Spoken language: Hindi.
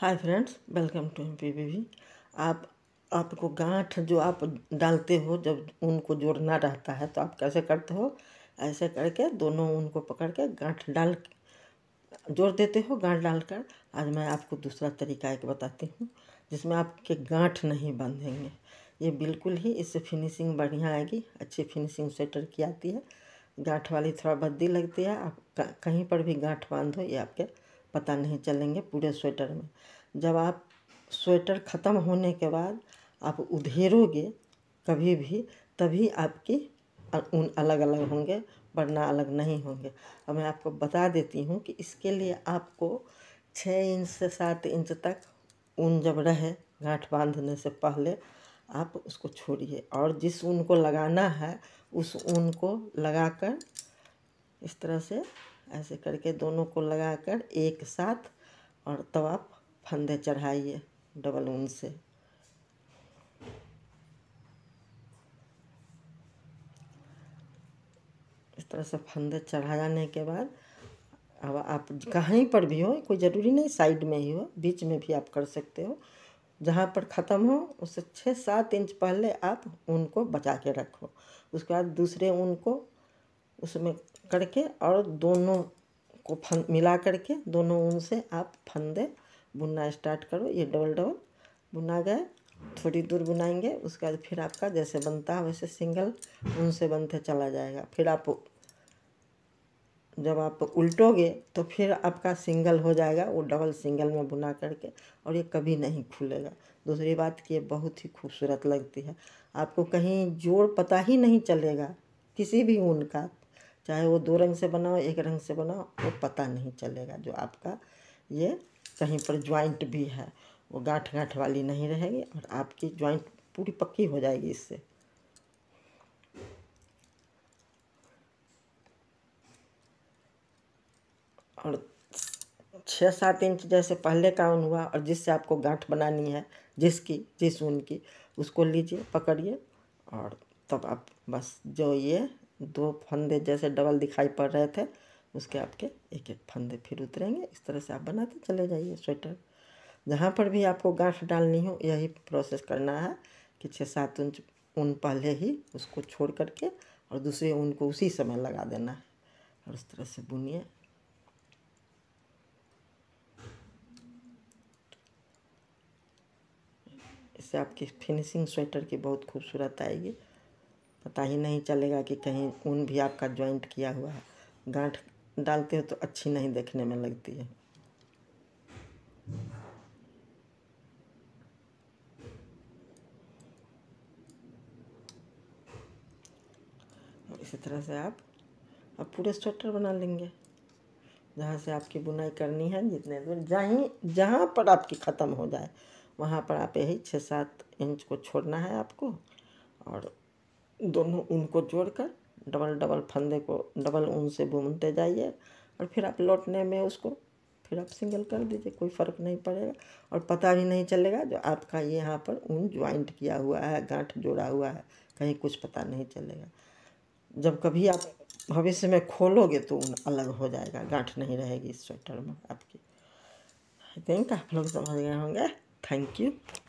hi friends welcome to M P V आप आपको गांठ जो आप डालते हो जब ऊन को जोड़ना रहता है तो आप कैसे करते हो ऐसे करके दोनों ऊन को पकड़ के गांठ डाल जोड़ देते हो गांठ डालकर आज मैं आपको दूसरा तरीका एक बताती हूँ जिसमें आपके गांठ नहीं बांधेंगे ये बिल्कुल ही इससे फिनिशिंग बढ़िया आएगी अच्छी फिनिशिंग स्वेटर की आती है गांठ वाली थोड़ा बद्दी लगती है आप कहीं पर भी गांठ बांधो ये आपके पता नहीं चलेंगे पूरे स्वेटर में जब आप स्वेटर ख़त्म होने के बाद आप उधेरोगे कभी भी तभी आपकी ऊन अलग अलग होंगे वरना अलग नहीं होंगे और मैं आपको बता देती हूँ कि इसके लिए आपको छः इंच से सात इंच तक ऊन जब रहे गांठ बांधने से पहले आप उसको छोड़िए और जिस ऊन को लगाना है उस ऊन को लगाकर इस तरह से ऐसे करके दोनों को लगाकर एक साथ और तब आप फंदे चढ़ाइए डबल ऊन से इस तरह से फंदे चढ़ा जाने के बाद अब आप कहीं पर भी हो कोई ज़रूरी नहीं साइड में ही हो बीच में भी आप कर सकते हो जहाँ पर ख़त्म हो उससे छः सात इंच पहले आप ऊन को बचा के रखो उसके बाद दूसरे ऊन को उसमें करके और दोनों को फंद मिला करके दोनों ऊन से आप फंदे बुनना स्टार्ट करो ये डबल डबल बुना गए थोड़ी दूर बुनाएंगे उसके बाद फिर आपका जैसे बनता है वैसे सिंगल ऊन से बनते चला जाएगा फिर आप जब आप उल्टोगे तो फिर आपका सिंगल हो जाएगा वो डबल सिंगल में बुना करके और ये कभी नहीं खुलेगा दूसरी बात कि ये बहुत ही खूबसूरत लगती है आपको कहीं जोड़ पता ही नहीं चलेगा किसी भी ऊन का चाहे वो दो रंग से बनाओ एक रंग से बनाओ वो पता नहीं चलेगा जो आपका ये कहीं पर ज्वाइंट भी है वो गांठ गांठ वाली नहीं रहेगी और आपकी ज्वाइंट पूरी पक्की हो जाएगी इससे और छः सात इंच जैसे पहले का ऊन हुआ और जिससे आपको गांठ बनानी है जिसकी जिस ऊन की उसको लीजिए पकड़िए और तब आप बस जो ये दो फंदे जैसे डबल दिखाई पड़ रहे थे उसके आपके एक एक फंदे फिर उतरेंगे इस तरह से आप बनाते चले जाइए स्वेटर जहाँ पर भी आपको गांठ डालनी हो यही प्रोसेस करना है कि छः सात इंच ऊन पहले ही उसको छोड़ करके और दूसरे ऊन को उसी समय लगा देना है और इस तरह से बुनिए इससे आपकी फिनिशिंग स्वेटर की बहुत खूबसूरत आएगी पता ही नहीं चलेगा कि कहीं ऊन भी आपका ज्वाइंट किया हुआ है गांठ डालते हो तो अच्छी नहीं देखने में लगती है इसी तरह से आप अब पूरे स्वेटर बना लेंगे जहाँ से आपकी बुनाई करनी है जितने दूर जहीं जहाँ पर आपकी ख़त्म हो जाए वहाँ पर आप यही छः सात इंच को छोड़ना है आपको और दोनों ऊन को जोड़कर डबल डबल फंदे को डबल ऊन से बुनते जाइए और फिर आप लौटने में उसको फिर आप सिंगल कर दीजिए कोई फ़र्क नहीं पड़ेगा और पता भी नहीं चलेगा जो आपका ये यहाँ पर ऊन ज्वाइंट किया हुआ है गांठ जोड़ा हुआ है कहीं कुछ पता नहीं चलेगा जब कभी आप भविष्य में खोलोगे तो ऊन अलग हो जाएगा गांठ नहीं रहेगी इस स्वेटर में आपकी आई थिंक आप लोग समझ गए होंगे थैंक यू